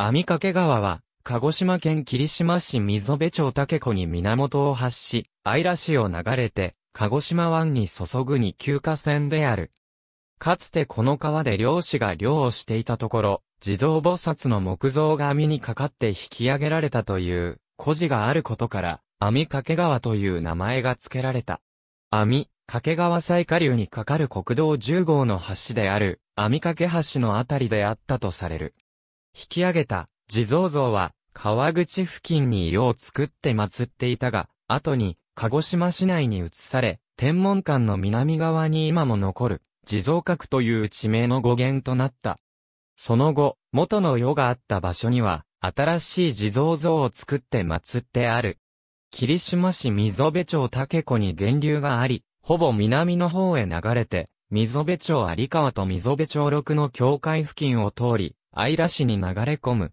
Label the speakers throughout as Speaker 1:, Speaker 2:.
Speaker 1: 網掛川は、鹿児島県霧島市溝部町竹子に源を発し、愛良市を流れて、鹿児島湾に注ぐに休暇船である。かつてこの川で漁師が漁をしていたところ、地蔵菩薩の木造が網にかかって引き上げられたという、故事があることから、網掛川という名前が付けられた。網、掛川最下流にかかる国道10号の橋である、網掛橋のあたりであったとされる。引き上げた地蔵像は川口付近に世を作って祀っていたが、後に鹿児島市内に移され、天文館の南側に今も残る地蔵閣という地名の語源となった。その後、元の世があった場所には、新しい地蔵像を作って祀ってある。霧島市溝部町竹子に源流があり、ほぼ南の方へ流れて、溝部町有川と溝部町六の境界付近を通り、愛良市に流れ込む。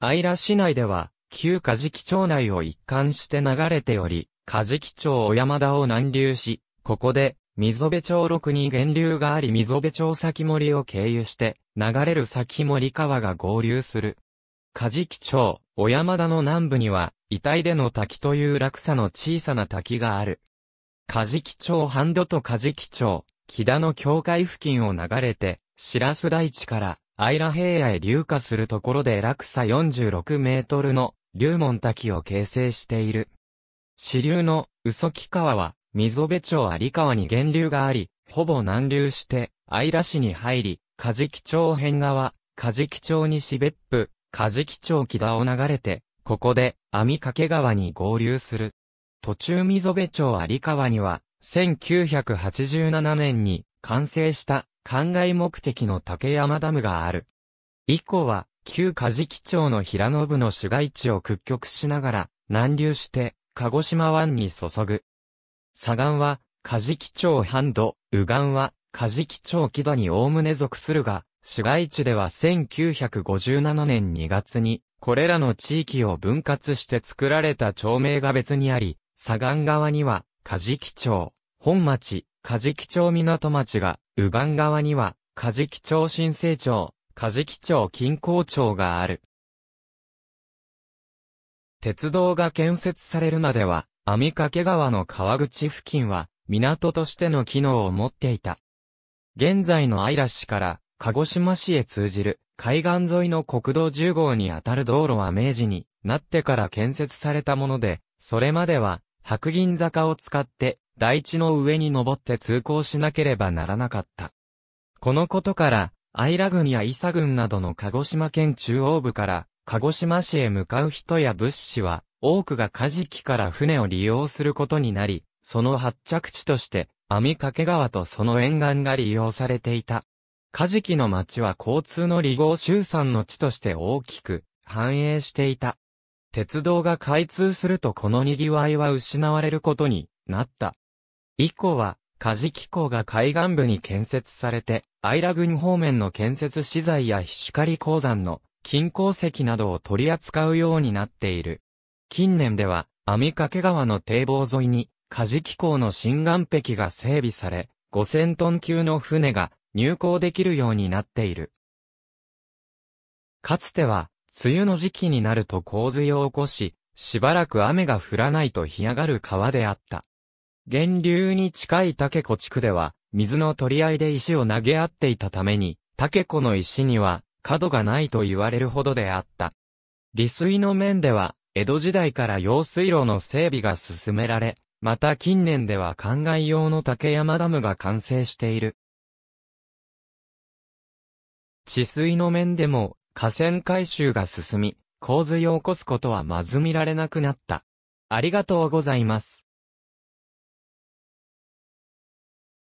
Speaker 1: 愛良市内では、旧カジキ町内を一貫して流れており、カジキ町小山田を南流し、ここで、溝部町6に源流があり溝部町先森を経由して、流れる先森川が合流する。カジキ町、小山田の南部には、遺体での滝という落差の小さな滝がある。カジキ町半土とカジキ町、木田の境界付近を流れて、白洲台地からアイラ平野へ流下するところで落差46メートルの龍門滝を形成している。支流の嘘木川は、溝部町有川に源流があり、ほぼ南流して、アイラ市に入り、カジキ町辺川、カジキ町西別府、カジキ町北を流れて、ここで、網掛川に合流する。途中溝部町有川には、1987年に完成した灌漑目的の竹山ダムがある。以降は、旧梶木町の平野部の市街地を屈曲しながら、南流して、鹿児島湾に注ぐ。左岸は、梶木町半土、右岸は、梶木町木戸におおむね属するが、市街地では1957年2月に、これらの地域を分割して作られた町名が別にあり、左岸側には、梶木町、本町、カジキ町港町が、右岸側には、カジキ町新生町、カジキ町近郊町がある。鉄道が建設されるまでは、網掛川の川口付近は、港としての機能を持っていた。現在のッ良市から、鹿児島市へ通じる、海岸沿いの国道10号にあたる道路は明治になってから建設されたもので、それまでは、白銀坂を使って台地の上に登って通行しなければならなかった。このことから、愛良軍や伊佐軍などの鹿児島県中央部から、鹿児島市へ向かう人や物資は、多くがカジキから船を利用することになり、その発着地として、網掛川とその沿岸が利用されていた。カジキの町は交通の離合集散の地として大きく繁栄していた。鉄道が開通するとこの賑わいは失われることになった。以降は、カジ機構が海岸部に建設されて、アイラ郡方面の建設資材やヒシカリ鉱山の金鉱石などを取り扱うようになっている。近年では、網掛川の堤防沿いに、カジ機構の新岸壁が整備され、5000トン級の船が入港できるようになっている。かつては、梅雨の時期になると洪水を起こし、しばらく雨が降らないと干上がる川であった。源流に近い竹子地区では、水の取り合いで石を投げ合っていたために、竹子の石には、角がないと言われるほどであった。利水の面では、江戸時代から用水路の整備が進められ、また近年では灌漑用の竹山ダムが完成している。治水の面でも、河川改修が進み、洪水を起こすことはまず見られなくなった。ありがとうございます。